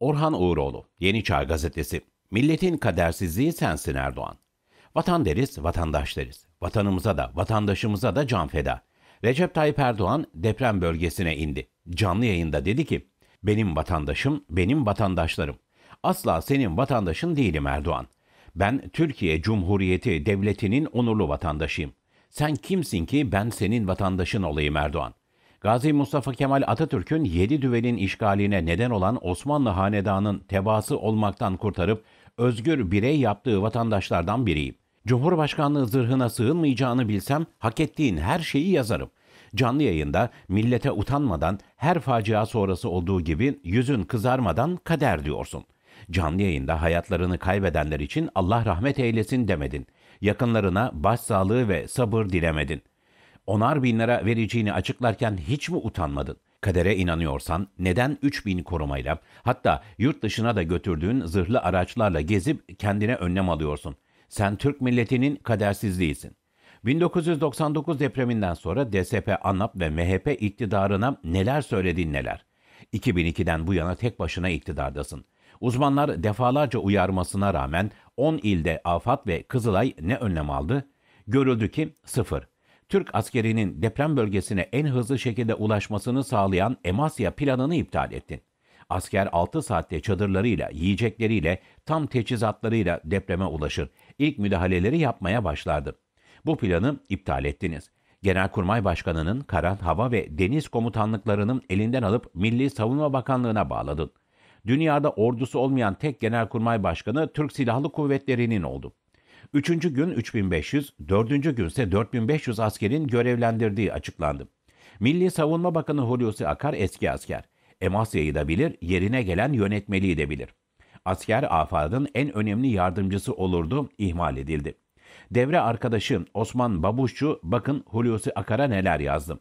Orhan Uğuroğlu, Yeni Çağ Gazetesi. Milletin kadersizliği sensin Erdoğan. Vatan deriz, vatandaş deriz. Vatanımıza da, vatandaşımıza da can feda. Recep Tayyip Erdoğan deprem bölgesine indi. Canlı yayında dedi ki, benim vatandaşım, benim vatandaşlarım. Asla senin vatandaşın değilim Erdoğan. Ben Türkiye Cumhuriyeti Devleti'nin onurlu vatandaşıyım. Sen kimsin ki ben senin vatandaşın olayım Erdoğan? Gazi Mustafa Kemal Atatürk'ün yedi düvelin işgaline neden olan Osmanlı Hanedanı'nın tebaası olmaktan kurtarıp özgür birey yaptığı vatandaşlardan biriyim. Cumhurbaşkanlığı zırhına sığınmayacağını bilsem hak ettiğin her şeyi yazarım. Canlı yayında millete utanmadan her facia sonrası olduğu gibi yüzün kızarmadan kader diyorsun. Canlı yayında hayatlarını kaybedenler için Allah rahmet eylesin demedin. Yakınlarına başsağlığı ve sabır dilemedin.'' onar bin lira vereceğini açıklarken hiç mi utanmadın? Kadere inanıyorsan neden 3 bin korumayla hatta yurt dışına da götürdüğün zırhlı araçlarla gezip kendine önlem alıyorsun? Sen Türk milletinin kadersizliğisin. 1999 depreminden sonra DSP, ANAP ve MHP iktidarına neler söyledin neler? 2002'den bu yana tek başına iktidardasın. Uzmanlar defalarca uyarmasına rağmen 10 ilde Afat ve Kızılay ne önlem aldı? Görüldü ki sıfır. Türk askerinin deprem bölgesine en hızlı şekilde ulaşmasını sağlayan Emasya planını iptal etti. Asker 6 saatte çadırlarıyla, yiyecekleriyle, tam teçhizatlarıyla depreme ulaşır. İlk müdahaleleri yapmaya başlardı. Bu planı iptal ettiniz. Genelkurmay Başkanı'nın kara, hava ve deniz komutanlıklarının elinden alıp Milli Savunma Bakanlığı'na bağladın. Dünyada ordusu olmayan tek genelkurmay başkanı Türk Silahlı Kuvvetleri'nin oldu. Üçüncü gün 3500, dördüncü günse 4500 askerin görevlendirdiği açıklandı. Milli Savunma Bakanı Hulusi Akar eski asker. Emasya'yı da bilir, yerine gelen yönetmeliği de bilir. Asker afadın en önemli yardımcısı olurdu, ihmal edildi. Devre arkadaşım Osman Babuşçu bakın Hulusi Akar'a neler yazdım.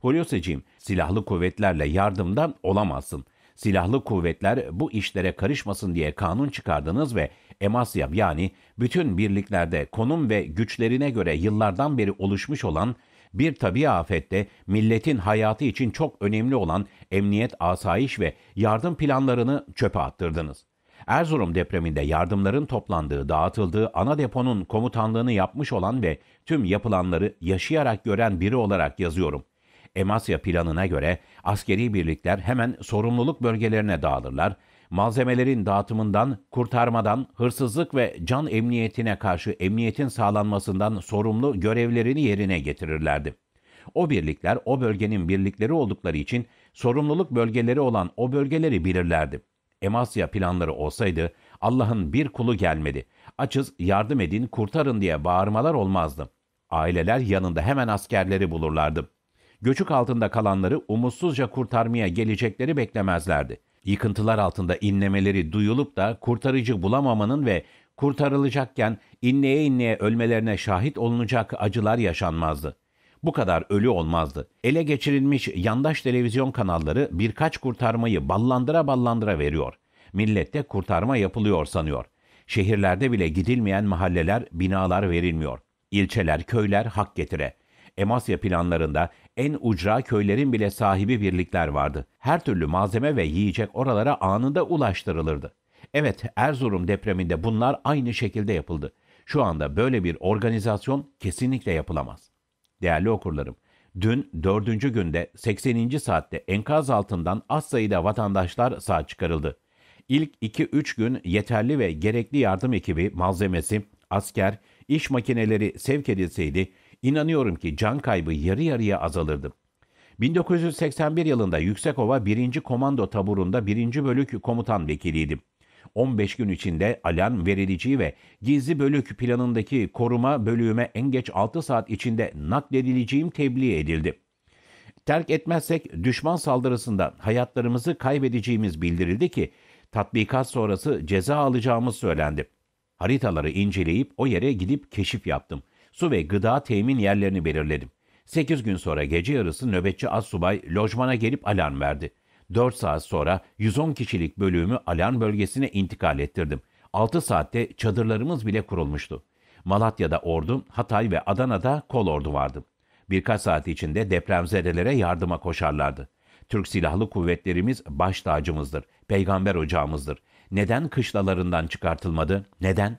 Hulusi'ciğim silahlı kuvvetlerle yardımdan olamazsın. Silahlı kuvvetler bu işlere karışmasın diye kanun çıkardınız ve Emasyab yani bütün birliklerde konum ve güçlerine göre yıllardan beri oluşmuş olan bir tabi afette milletin hayatı için çok önemli olan emniyet, asayiş ve yardım planlarını çöpe attırdınız. Erzurum depreminde yardımların toplandığı, dağıtıldığı ana deponun komutanlığını yapmış olan ve tüm yapılanları yaşayarak gören biri olarak yazıyorum. Emasya planına göre askeri birlikler hemen sorumluluk bölgelerine dağılırlar, malzemelerin dağıtımından, kurtarmadan, hırsızlık ve can emniyetine karşı emniyetin sağlanmasından sorumlu görevlerini yerine getirirlerdi. O birlikler o bölgenin birlikleri oldukları için sorumluluk bölgeleri olan o bölgeleri bilirlerdi. Emasya planları olsaydı Allah'ın bir kulu gelmedi. Açız yardım edin kurtarın diye bağırmalar olmazdı. Aileler yanında hemen askerleri bulurlardı göçük altında kalanları umutsuzca kurtarmaya gelecekleri beklemezlerdi. Yıkıntılar altında inlemeleri duyulup da kurtarıcı bulamamanın ve kurtarılacakken inleye inleye ölmelerine şahit olunacak acılar yaşanmazdı. Bu kadar ölü olmazdı. Ele geçirilmiş yandaş televizyon kanalları birkaç kurtarmayı ballandıra ballandıra veriyor. Millette kurtarma yapılıyor sanıyor. Şehirlerde bile gidilmeyen mahalleler, binalar verilmiyor. İlçeler, köyler hak getire. Emasya planlarında en ucra köylerin bile sahibi birlikler vardı. Her türlü malzeme ve yiyecek oralara anında ulaştırılırdı. Evet, Erzurum depreminde bunlar aynı şekilde yapıldı. Şu anda böyle bir organizasyon kesinlikle yapılamaz. Değerli okurlarım, dün 4. günde 80. saatte enkaz altından az sayıda vatandaşlar sağ çıkarıldı. İlk 2-3 gün yeterli ve gerekli yardım ekibi, malzemesi, asker, iş makineleri sevk edilseydi İnanıyorum ki can kaybı yarı yarıya azalırdı. 1981 yılında Yüksekova 1. Komando Taburu'nda 1. Bölük Komutan Vekiliydim. 15 gün içinde alan verilici ve gizli bölük planındaki koruma bölüğüme en geç 6 saat içinde nakledileceğim tebliğ edildi. Terk etmezsek düşman saldırısında hayatlarımızı kaybedeceğimiz bildirildi ki tatbikat sonrası ceza alacağımız söylendi. Haritaları inceleyip o yere gidip keşif yaptım su ve gıda temin yerlerini belirledim. 8 gün sonra gece yarısı nöbetçi assubay lojmana gelip alarm verdi. 4 saat sonra 110 kişilik bölümü alarm bölgesine intikal ettirdim. 6 saatte çadırlarımız bile kurulmuştu. Malatya'da ordu, Hatay ve Adana'da kol ordu vardı. Birkaç saat içinde depremzedelere yardıma koşarlardı. Türk Silahlı Kuvvetlerimiz baş tacımızdır, peygamber ocağımızdır. Neden kışlalarından çıkartılmadı, neden?